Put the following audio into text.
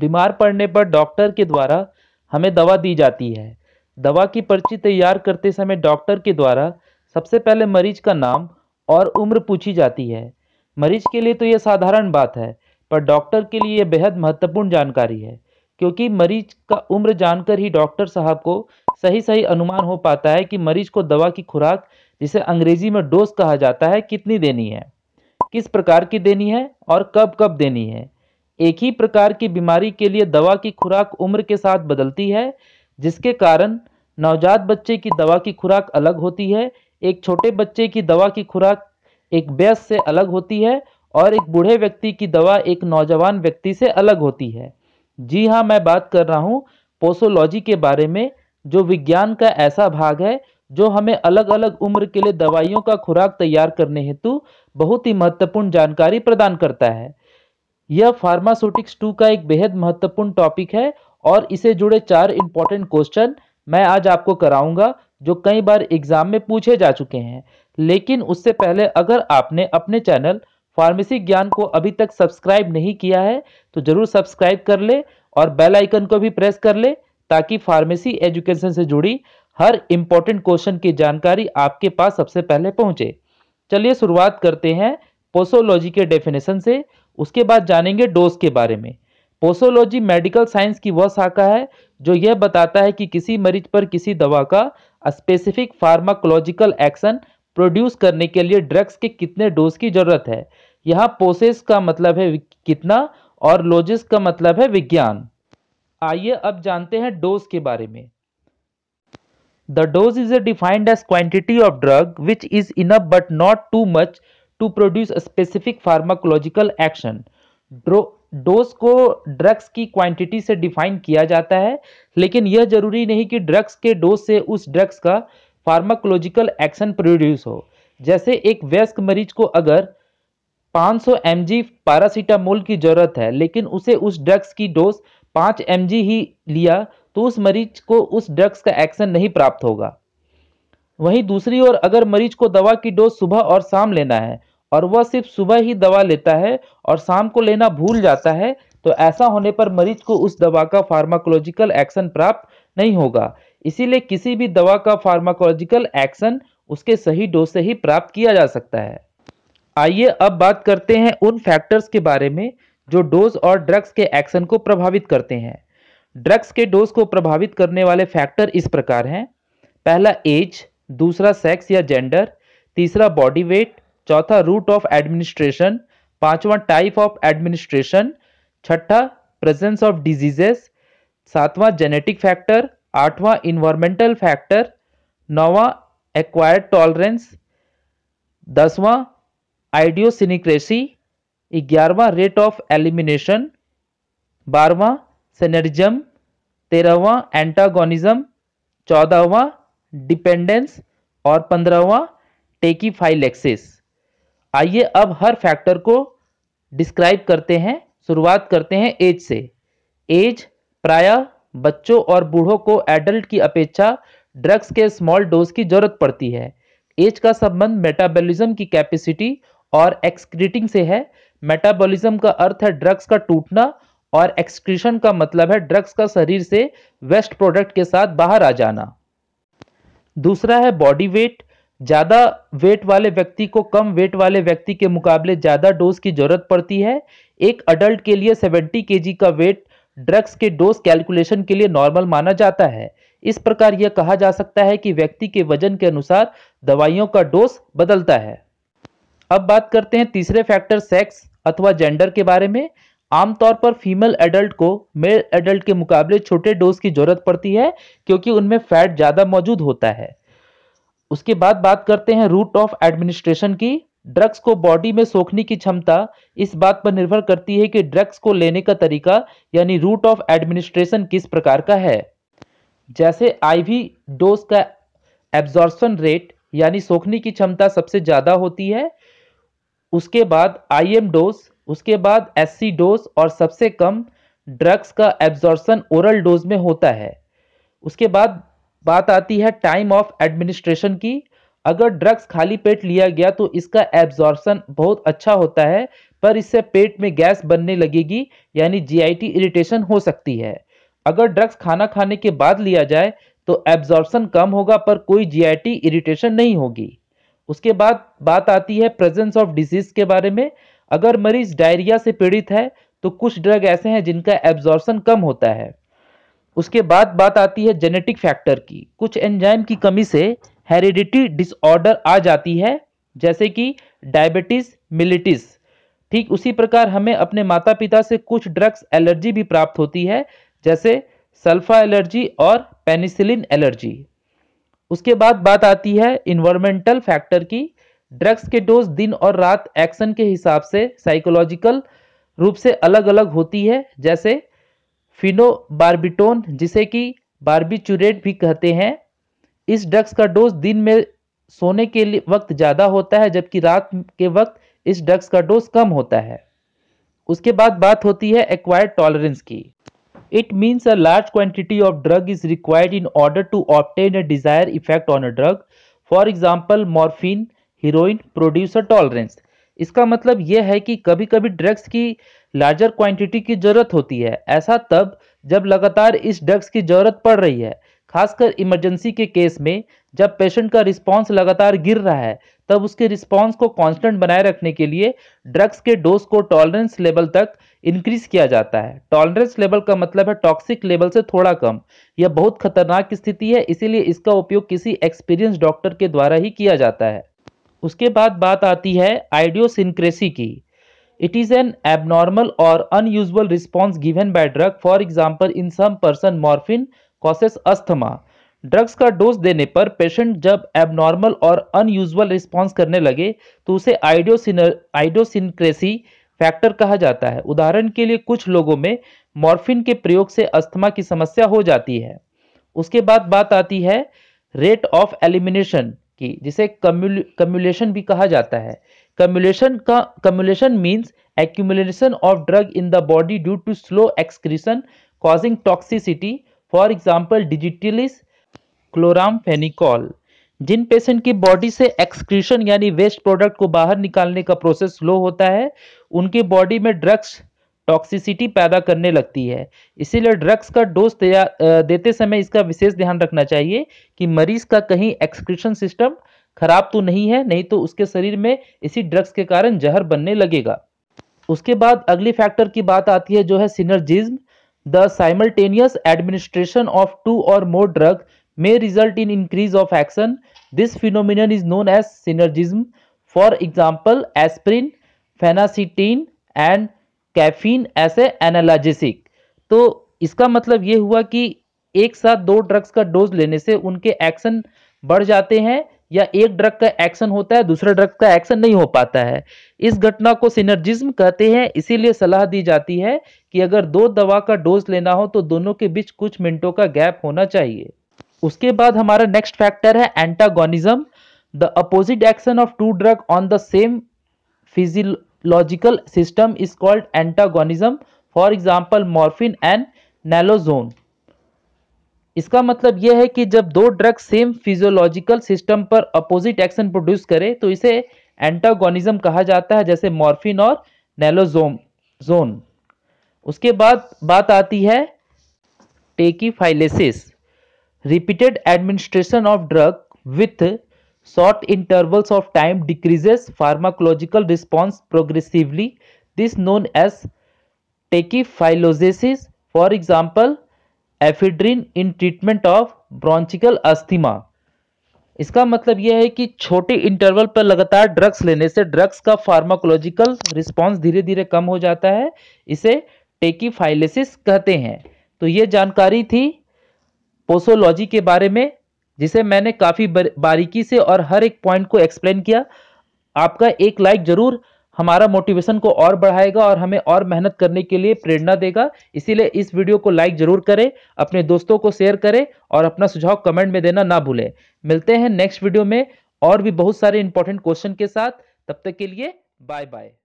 बीमार पड़ने पर डॉक्टर के द्वारा हमें दवा दी जाती है दवा की पर्ची तैयार करते समय डॉक्टर के द्वारा सबसे पहले मरीज का नाम और उम्र पूछी जाती है मरीज के लिए तो यह साधारण बात है पर डॉक्टर के लिए यह बेहद महत्वपूर्ण जानकारी है क्योंकि मरीज का उम्र जानकर ही डॉक्टर साहब को सही सही अनुमान हो पाता है कि मरीज को दवा की खुराक जिसे अंग्रेजी में डोज कहा जाता है कितनी देनी है किस प्रकार की देनी है और कब कब देनी है एक ही प्रकार की बीमारी के लिए दवा की खुराक उम्र के साथ बदलती है जिसके कारण नवजात बच्चे की दवा की खुराक अलग होती है एक छोटे बच्चे की दवा की खुराक एक व्यस्त से अलग होती है और एक बूढ़े व्यक्ति की दवा एक नौजवान व्यक्ति से अलग होती है जी हाँ मैं बात कर रहा हूँ पोसोलॉजी के बारे में जो विज्ञान का ऐसा भाग है जो हमें अलग अलग उम्र के लिए दवाइयों का खुराक तैयार करने हेतु बहुत ही महत्वपूर्ण जानकारी प्रदान करता है यह फार्मास्यूटिक्स टू का एक बेहद महत्वपूर्ण टॉपिक है और इसे जुड़े चार इंपॉर्टेंट क्वेश्चन मैं आज आपको कराऊंगा जो कई बार एग्जाम में पूछे जा चुके हैं लेकिन उससे पहले अगर आपने अपने चैनल फार्मेसी ज्ञान को अभी तक सब्सक्राइब नहीं किया है तो जरूर सब्सक्राइब कर ले और बेल आइकन को भी प्रेस कर ले ताकि फार्मेसी एजुकेशन से जुड़ी हर इंपॉर्टेंट क्वेश्चन की जानकारी आपके पास सबसे पहले पहुंचे चलिए शुरुआत करते हैं पोसोलॉजी के डेफिनेशन से उसके बाद जानेंगे डोज के बारे में पोसोलॉजी मेडिकल साइंस की वह शाखा है जो यह बताता है कि किसी मरीज पर किसी दवा का स्पेसिफिक फार्माकोलॉजिकल एक्शन प्रोड्यूस करने के लिए ड्रग्स के कितने डोज की जरूरत है यहाँ पोसेस का मतलब है कितना और लॉजिस का मतलब है विज्ञान आइए अब जानते हैं डोज के बारे में the dose is a defined as quantity of drug which is enough but not too much to produce specific pharmacological action dose को ड्रग्स की क्वांटिटी से डिफाइन किया जाता है लेकिन यह जरूरी नहीं कि ड्रग्स के डोज से उस ड्रग्स का फार्माकोलॉजिकल एक्शन प्रोड्यूस हो जैसे एक वयस्क मरीज को अगर 500 सौ पैरासीटामोल की जरूरत है लेकिन उसे उस ड्रग्स की डोज 5 एम ही लिया तो उस मरीज को उस ड्रग्स का एक्शन नहीं प्राप्त होगा वहीं दूसरी ओर अगर मरीज को दवा की डोज सुबह और शाम लेना है और वह सिर्फ सुबह ही दवा लेता है और शाम को लेना भूल जाता है तो ऐसा होने पर मरीज को उस दवा का फार्माकोलॉजिकल एक्शन प्राप्त नहीं होगा इसीलिए किसी भी दवा का फार्माकोलॉजिकल एक्शन उसके सही डोज से ही प्राप्त किया जा सकता है आइए अब बात करते हैं उन फैक्टर्स के बारे में जो डोज और ड्रग्स के एक्शन को प्रभावित करते हैं ड्रग्स के डोज को प्रभावित करने वाले फैक्टर इस प्रकार हैं पहला एज दूसरा सेक्स या जेंडर तीसरा बॉडी वेट चौथा रूट ऑफ एडमिनिस्ट्रेशन पांचवा टाइप ऑफ एडमिनिस्ट्रेशन छठा प्रेजेंस ऑफ डिजीजेस सातवां जेनेटिक फैक्टर आठवां इन्वायरमेंटल फैक्टर नौवां एक्वायर्ड टॉलरेंस दसवां आइडियोसिनिक्रेसी ग्यारहवा रेट ऑफ एलिमिनेशन बारहवा सेनरिज्म तेरहवा एंटागोनिज्म चौदहवा डिपेंडेंस और पंद्रहवा टेकीफाइलेक्सिस आइए अब हर फैक्टर को डिस्क्राइब करते हैं शुरुआत करते हैं एज से एज प्रायः बच्चों और बूढ़ों को एडल्ट की अपेक्षा ड्रग्स के स्मॉल डोज की जरूरत पड़ती है एज का संबंध मेटाबॉलिज्म की कैपेसिटी और एक्सक्रीटिंग से है मेटाबॉलिज्म का अर्थ है ड्रग्स का टूटना और एक्सक्रीशन का मतलब है ड्रग्स का शरीर से वेस्ट प्रोडक्ट के साथ बाहर आ जाना दूसरा है बॉडी वेट ज़्यादा वेट वाले व्यक्ति को कम वेट वाले व्यक्ति के मुकाबले ज़्यादा डोज की जरूरत पड़ती है एक अडल्ट के लिए 70 के का वेट ड्रग्स के डोज कैलकुलेशन के लिए नॉर्मल माना जाता है इस प्रकार यह कहा जा सकता है कि व्यक्ति के वजन के अनुसार दवाइयों का डोज बदलता है अब बात करते हैं तीसरे फैक्टर सेक्स अथवा जेंडर के बारे में आमतौर पर फीमेल एडल्ट को मेल एडल्ट के मुकाबले छोटे डोज की जरूरत पड़ती है क्योंकि उनमें फैट ज़्यादा मौजूद होता है उसके बाद बात करते हैं रूट ऑफ एडमिनिस्ट्रेशन की ड्रग्स को बॉडी में सोखने की क्षमता इस बात पर निर्भर करती है कि ड्रग्स को लेने का तरीका यानी रूट ऑफ एडमिनिस्ट्रेशन किस प्रकार का है जैसे आईवी डोज का एब्जॉर्प्शन रेट यानी सोखने की क्षमता सबसे ज़्यादा होती है उसके बाद आईएम डोज उसके बाद एससी डोज और सबसे कम ड्रग्स का एब्जॉर्प्शन ओरल डोज में होता है उसके बाद बात आती है टाइम ऑफ एडमिनिस्ट्रेशन की अगर ड्रग्स खाली पेट लिया गया तो इसका एब्जॉर्बन बहुत अच्छा होता है पर इससे पेट में गैस बनने लगेगी यानी जीआईटी इरिटेशन हो सकती है अगर ड्रग्स खाना खाने के बाद लिया जाए तो एब्जॉर्बन कम होगा पर कोई जीआईटी इरिटेशन नहीं होगी उसके बाद बात आती है प्रेजेंस ऑफ डिजीज के बारे में अगर मरीज डायरिया से पीड़ित है तो कुछ ड्रग ऐसे हैं जिनका एब्जॉर्बन कम होता है उसके बाद बात आती है जेनेटिक फैक्टर की कुछ एंजाइम की कमी से हेरिडिटी डिसऑर्डर आ जाती है जैसे कि डायबिटीज मिलिटिस ठीक उसी प्रकार हमें अपने माता पिता से कुछ ड्रग्स एलर्जी भी प्राप्त होती है जैसे सल्फा एलर्जी और पेनिसिलिन एलर्जी उसके बाद बात आती है इन्वायरमेंटल फैक्टर की ड्रग्स के डोज दिन और रात एक्शन के हिसाब से साइकोलॉजिकल रूप से अलग अलग होती है जैसे फिनोबार्बिटोन जिसे कि बार्बिचुरेट भी कहते हैं इस ड्रग्स का डोज दिन में सोने के लिए वक्त ज़्यादा होता है जबकि रात के वक्त इस ड्रग्स का डोज कम होता है उसके बाद बात होती है एक्वायर्ड टॉलरेंस की it means a large quantity of drug is required in order to obtain a desire effect on a drug for example morphine heroin producer tolerance इसका मतलब यह है कि कभी कभी ड्रग्स की लार्जर क्वांटिटी की जरूरत होती है ऐसा तब जब लगातार इस ड्रग्स की जरूरत पड़ रही है खासकर इमरजेंसी के केस में जब पेशेंट का रिस्पांस लगातार गिर रहा है तब उसके रिस्पांस को कांस्टेंट बनाए रखने के लिए ड्रग्स के डोज को टॉलरेंस लेवल तक इंक्रीज किया जाता है टॉलरेंस लेवल का मतलब है टॉक्सिक लेवल से थोड़ा कम यह बहुत खतरनाक स्थिति है इसीलिए इसका उपयोग किसी एक्सपीरियंस डॉक्टर के द्वारा ही किया जाता है उसके बाद बात आती है आइडियोसिनक्रेसी की इट इज एन एबनॉर्मल और unusual response given by drug for example in some person morphine causes asthma drugs का डोज देने पर पेशेंट जब एबनॉर्मल और अनयूजल रिस्पॉन्स करने लगे तो उसे आइडियोसिन आइडियोसिनक्रेसी फैक्टर कहा जाता है उदाहरण के लिए कुछ लोगों में मॉर्फिन के प्रयोग से अस्थमा की समस्या हो जाती है उसके बाद बात आती है रेट ऑफ एलिमिनेशन की जिसे कम्यूलेशन भी कहा जाता है कम्युलेशन का cumulation means accumulation of drug in the body due to slow excretion causing toxicity for example digitalis chloramphenicol जिन पेशेंट की बॉडी से एक्सक्रीशन यानी वेस्ट प्रोडक्ट को बाहर निकालने का प्रोसेस स्लो होता है उनके बॉडी में ड्रग्स टॉक्सिसिटी पैदा करने लगती है इसीलिए ड्रग्स का डोज तैयार देते समय इसका विशेष ध्यान रखना चाहिए कि मरीज का कहीं एक्सक्रीशन सिस्टम खराब तो नहीं है नहीं तो उसके शरीर में इसी ड्रग्स के कारण जहर बनने लगेगा उसके बाद अगली फैक्टर की बात आती है जो है synergism the simultaneous administration of two और more drug may result in increase of action this phenomenon is known as synergism for example aspirin phenacetin and caffeine as analgesic तो इसका मतलब ये हुआ कि एक साथ दो ड्रग्स का डोज लेने से उनके एक्शन बढ़ जाते हैं या एक ड्रग का एक्शन होता है दूसरे ड्रग का एक्शन नहीं हो पाता है इस घटना को सिनर्जिज्म कहते हैं इसीलिए सलाह दी जाती है कि अगर दो दवा का डोज लेना हो तो दोनों के बीच कुछ मिनटों का गैप होना चाहिए उसके बाद हमारा नेक्स्ट फैक्टर है antagonism the opposite action of two drug on the same physiological system is called antagonism for example morphine and naloxone इसका मतलब यह है कि जब दो ड्रग सेम फिजियोलॉजिकल सिस्टम पर अपोजिट एक्शन प्रोड्यूस करे तो इसे एंटागोनिज्म कहा जाता है जैसे मॉर्फिन और नेलोजोम जोन उसके बाद बात आती है tachyphylaxis repeated administration of drug with short intervals of time decreases pharmacological response progressively this known as tachyphylogenesis for example ephedrine in treatment of bronchial asthma इसका मतलब यह है कि छोटे इंटरवल पर लगातार ड्रग्स लेने से ड्रग्स का फार्माकोलॉजिकल रिस्पांस धीरे धीरे कम हो जाता है इसे टेकीफाइलिसिस कहते हैं तो ये जानकारी थी पोसोलॉजी के बारे में जिसे मैंने काफ़ी बारीकी से और हर एक पॉइंट को एक्सप्लेन किया आपका एक लाइक ज़रूर हमारा मोटिवेशन को और बढ़ाएगा और हमें और मेहनत करने के लिए प्रेरणा देगा इसीलिए इस वीडियो को लाइक जरूर करें अपने दोस्तों को शेयर करें और अपना सुझाव कमेंट में देना ना भूलें मिलते हैं नेक्स्ट वीडियो में और भी बहुत सारे इंपॉर्टेंट क्वेश्चन के साथ तब तक के लिए बाय बाय